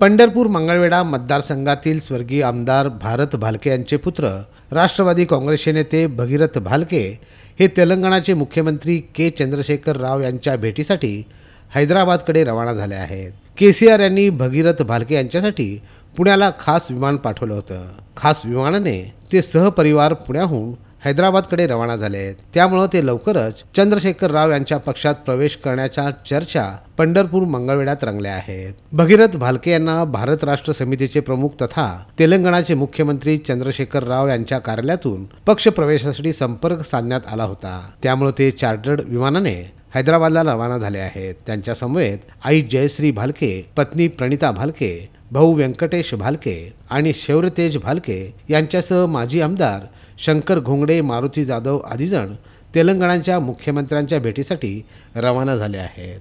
पंढरपूर मंगळवेढा मतदारसंघातील स्वर्गीय आमदार भारत भालके यांचे पुत्र राष्ट्रवादी काँग्रेसचे नेते भगीरथ भालके हे तेलंगणाचे मुख्यमंत्री के चंद्रशेखर राव यांच्या भेटीसाठी हैदराबादकडे रवाना झाले आहेत के सी आर यांनी भगीरथ भालके यांच्यासाठी पुण्याला खास विमान पाठवलं होतं खास विमानाने ते सहपरिवार पुण्याहून हैदराबादकडे रवाना झाले आहेत त्यामुळं ते लवकरच चंद्रशेखर राव यांच्या पक्षात प्रवेश करण्याच्या चर्चा पंढरपूर मंगळवेढ्यात रंगल्या आहेत भगीरथ भालके यांना भारत राष्ट्र समितीचे प्रमुख तथा तेलंगणाचे मुख्यमंत्री चंद्रशेखर राव यांच्या कार्यालयातून पक्ष प्रवेशासाठी संपर्क साधण्यात आला होता त्यामुळे ते चार्टर्ड विमानाने हैदराबादला रवाना झाले आहेत त्यांच्या समवेत आई जयश्री भालके पत्नी प्रणिता भालके भाऊ व्यंकटेश भालके आणि शौर्यतेज भालके यांच्यासह माजी आमदार शंकर घोंगडे मारुती जाधव आदीजण तेलंगणाच्या मुख्यमंत्र्यांच्या भेटीसाठी रवाना झाले आहेत